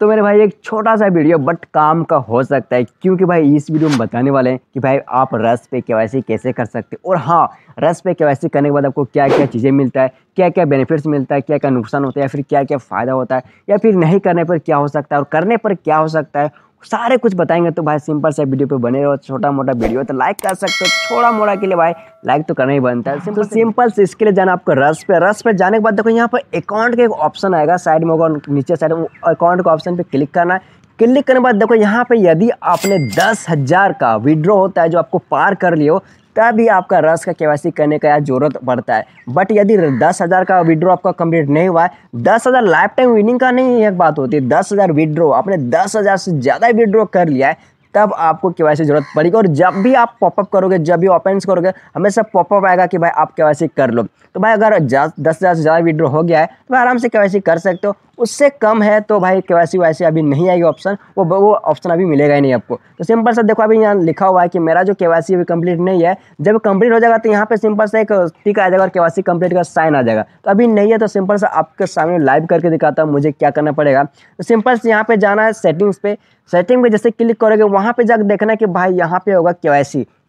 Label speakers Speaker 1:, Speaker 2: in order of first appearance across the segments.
Speaker 1: तो मेरे भाई एक छोटा सा वीडियो बट काम का हो सकता है क्योंकि भाई इस वीडियो में बताने वाले हैं कि भाई आप रस पे के कैसे कर सकते हैं और हाँ रस पे के करने के बाद आपको क्या क्या चीज़ें मिलता है क्या क्या बेनिफिट्स मिलता है क्या क्या नुकसान होता है या फिर क्या क्या फ़ायदा होता है या फिर नहीं करने पर क्या हो सकता है और करने पर क्या हो सकता है सारे कुछ बताएंगे तो भाई सिंपल सा वीडियो पे बने रहो छोटा मोटा वीडियो तो लाइक कर सकते हो छोटा मोटा के लिए भाई लाइक तो करना ही बनता है सिंपल हाँ, तो सिंपल से इसके लिए जाना आपको रस पे रस पे जाने के बाद देखो यहाँ पर अकाउंट का एक ऑप्शन आएगा साइड में होगा नीचे साइड में अकाउंट का ऑप्शन पे क्लिक करना है क्लिक करने के बाद देखो यहाँ पे यदि आपने दस हज़ार का विड्रॉ होता है जो आपको पार कर लियो का भी आपका रस का केवासी करने का जरूरत पड़ता है बट यदि दस हज़ार का विड्रो आपका कंप्लीट नहीं हुआ है दस हज़ार लाइफ टाइम विनिंग का नहीं एक बात होती है दस हज़ार विड्रो आपने दस हज़ार से ज़्यादा विड्रो कर लिया है तब आपको के जरूरत पड़ेगी और जब भी आप पॉपअप करोगे जब भी ओपन करोगे हमेशा पॉपअप आएगा कि भाई आप के कर लो तो भाई अगर दस हज़ार से ज़्यादा विड्रो हो गया है तो आराम से के कर सकते हो उससे कम है तो भाई के वाई सी अभी नहीं आएगी ऑप्शन वो वो ऑप्शन अभी मिलेगा ही नहीं आपको तो सिंपल सा देखो अभी यहाँ लिखा हुआ है कि मेरा जो के वाई अभी कंप्लीट नहीं है जब कंप्लीट हो जाएगा तो यहाँ पे सिंपल सा एक टिक आ जाएगा और के वाई कंप्लीट का साइन आ जाएगा तो अभी नहीं है तो सिंपल सा आपके सामने लाइव करके दिखाता हूँ मुझे क्या करना पड़ेगा तो सिंपल से यहाँ पर जाना है सेटिंग्स पे सेटिंग में जैसे क्लिक करोगे वहाँ पर जाकर देखना कि भाई यहाँ पे होगा के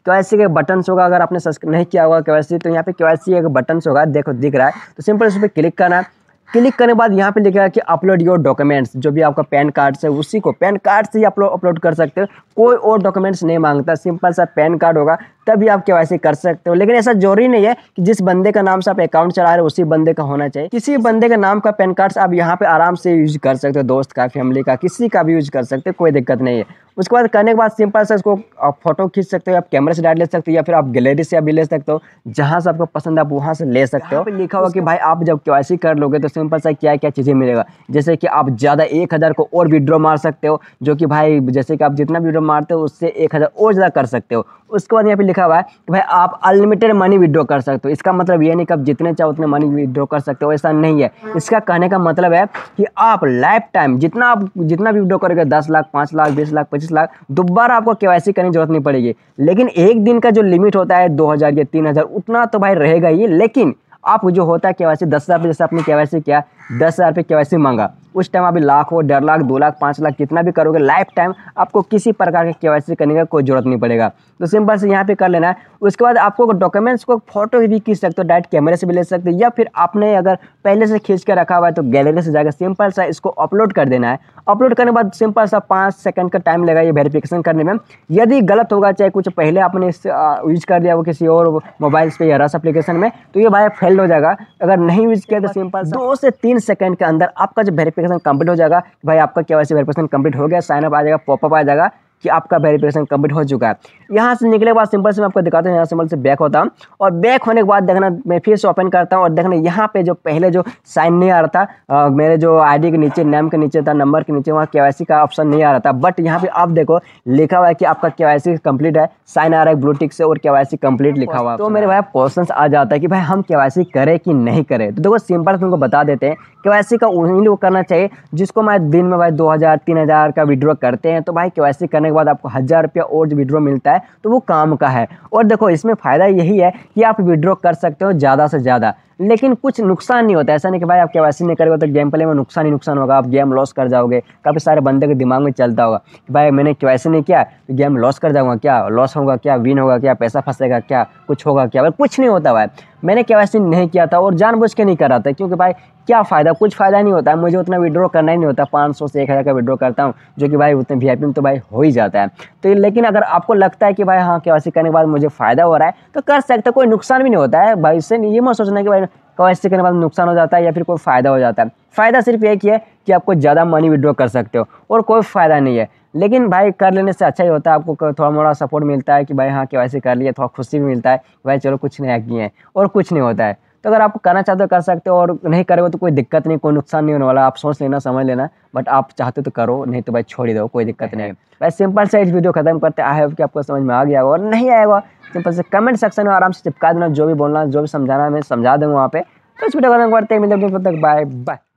Speaker 1: के के बटन्स होगा अगर आपने नहीं किया होगा के तो यहाँ पे के एक बटन्स होगा देखो दिख रहा है तो सिंपल इस पर क्लिक करना है क्लिक करने के बाद यहाँ पे लिखा है कि अपलोड योर डॉक्यूमेंट्स जो भी आपका पैन कार्ड है उसी को पैन कार्ड से ही अपलोड कर सकते हो कोई और डॉक्यूमेंट्स नहीं मांगता सिंपल सा पैन कार्ड होगा तभी आप के कर सकते हो लेकिन ऐसा जरूरी नहीं है कि जिस बंदे का नाम से आप अकाउंट चला रहे हो उसी बंदे का होना चाहिए किसी बंदे का नाम का पैन कार्ड आप यहाँ पे आराम से यूज कर सकते हो दोस्त का फैमिली का किसी का भी यूज कर सकते हो कोई दिक्कत नहीं है उसके बाद करने के बाद सिंपल से उसको आप फोटो खींच सकते हो आप कैमरे से डाल ले सकते हो या फिर आप गैलरी से अभी ले सकते हो जहाँ से आपको पसंद आप वहाँ से ले सकते हो लिखा हुआ कि भाई आप जब के कर लोगे तो सिंपल सा क्या क्या चीज़ें मिलेगा जैसे कि आप ज़्यादा एक हज़ार को और विड्रॉ मार सकते हो जो कि भाई जैसे कि आप जितना विड्रॉ मारते हो उससे एक हज़ार और ज़्यादा कर सकते हो उसके बाद यहाँ पे लिखा हुआ है कि भाई आप अनलिमिटेड मनी विदड्रॉ कर सकते हो इसका मतलब ये नहीं कि आप जितने चाहो उतने मनी विदड्रॉ कर सकते हो ऐसा नहीं है हाँ। इसका कहने का मतलब है कि आप लाइफ टाइम जितना आप जितना भी विड्रॉ करोगे दस लाख पाँच लाख बीस लाख पच्चीस लाख दोबारा आपको के वाई करने की जरूरत नहीं पड़ेगी लेकिन एक दिन का जो लिमिट होता है दो हज़ार या तीन हज़ार उतना तो भाई रहेगा ही लेकिन आप जो होता है के वाई सी दस हज़ार जैसे आपने के वाई सी किया दस हज़ार रुपये के मांगा उस टाइम अभी लाख हो डेढ़ लाख दो लाख पाँच लाख जितना भी करोगे लाइफ टाइम आपको किसी प्रकार के केवाईसी करने का कोई जरूरत नहीं पड़ेगा तो सिंपल से यहाँ पे कर लेना है उसके बाद आपको डॉक्यूमेंट्स को फोटो भी खींच सकते हो डायरेक्ट कैमरे से भी ले सकते हो या फिर आपने अगर पहले से खींच के रखा हुआ है तो गैलरी से जाकर सिंपल सा इसको अपलोड कर देना है अपलोड करने के बाद सिंपल सा पाँच सेकंड का टाइम लगा ये वेरीफिकेशन करने में यदि गलत होगा चाहे कुछ पहले आपने यूज कर दिया वो किसी और मोबाइल्स पर या रस अप्लीकेशन में तो ये भाई फेल हो जाएगा अगर नहीं यूज किया तो सिंपल दो से तीन तीन सेकंड के अंदर आपका जो वेरिफिकेशन कंप्लीट हो जाएगा भाई आपका के वाई वेरिफिकेशन कंप्लीट हो गया साइनअप आ जाएगा पॉपअप आ जाएगा कि आपका वेरिफिकेशन कंप्लीट हो चुका है यहाँ से निकले के बाद सिंपल से मैं आपको दिखाता हूँ यहाँ सिंपल से बैक होता हूँ और बैक होने के बाद देखना मैं फिर से ओपन करता हूँ और देखना यहाँ पे जो पहले जो साइन नहीं आ रहा था मेरे जो आईडी के नीचे नेम के नीचे था नंबर के नीचे वहाँ के का ऑप्शन नहीं आ रहा था बट यहाँ पे आप देखो लिखा हुआ है कि आपका के कंप्लीट है साइन आ रहा है ब्लूटिक से और के कंप्लीट लिखा हुआ तो मेरे भाई क्वेश्चन आ जाता है कि भाई हम के करें कि नहीं करें तो देखो सिंपल से उनको बता देते हैं के का उन्हीं लोग करना चाहिए जिसको मैं दिन में भाई दो हज़ार तीन हज़ार का विड्रॉ करते हैं तो भाई के करने के बाद आपको हज़ार रुपया और जो विड्रॉ मिलता है तो वो काम का है और देखो इसमें फ़ायदा यही है कि आप विड्रॉ कर सकते हो ज़्यादा से ज़्यादा लेकिन कुछ नुकसान नहीं होता ऐसा नहीं कि भाई आप के नहीं करोगे तो गेम प्ले में नुकसान ही नुकसान होगा आप गेम लॉस कर जाओगे काफ़ी सारे बंदे के दिमाग में चलता होगा कि भाई मैंने के नहीं किया तो गेम लॉस कर जाऊंगा क्या लॉस होगा क्या विन होगा क्या पैसा फंसेगा क्या कुछ होगा क्या भाई कुछ नहीं होता भाई मैंने के नहीं किया था और जानबूझ के नहीं कर रहा था क्योंकि भाई क्या फ़ायदा कुछ फ़ायदा नहीं होता है मुझे उतना विड्रॉ करना ही नहीं होता पाँच सौ से एक हज़ार का विड्रॉ करता हूँ जो कि भाई उतने वी में तो भाई हो ही जाता है तो लेकिन अगर आपको लगता है कि भाई हाँ के करने के बाद मुझे फ़ायदा हो रहा है तो कर सकते कोई नुकसान भी नहीं होता है भाई इससे ये मत सोचना कि भाई के करने के बाद नुकसान हो जाता है या फिर कोई फ़ायदा हो जाता है फ़ायदा सिर्फ एक ही है कि आपको ज़्यादा मनी विड्रॉ कर सकते हो और कोई फ़ायदा नहीं है लेकिन भाई कर लेने से अच्छा ही होता है आपको थोड़ा मोड़ा सपोर्ट मिलता है कि भाई हाँ के कर लिया थोड़ा खुशी भी मिलता है भाई चलो कुछ नया किए हैं और कुछ नहीं होता है तो अगर आप करना चाहते हो कर सकते हो और नहीं करोगे तो कोई दिक्कत नहीं कोई नुकसान नहीं होने वाला आप सोच लेना समझ लेना बट आप चाहते तो करो नहीं तो भाई छोड़ ही दो कोई दिक्कत नहीं भाई सिंपल से इस वीडियो खत्म करते आई होप कि आपको समझ में आ गया और नहीं आएगा सिंपल से कमेंट सेक्शन में आराम से चिपका देना जो भी बोलना जो भी समझाना मैं समझा दूँगा वहाँ पे तो इस वीडियो खत्म करते हैं मिलते तक बाय बाय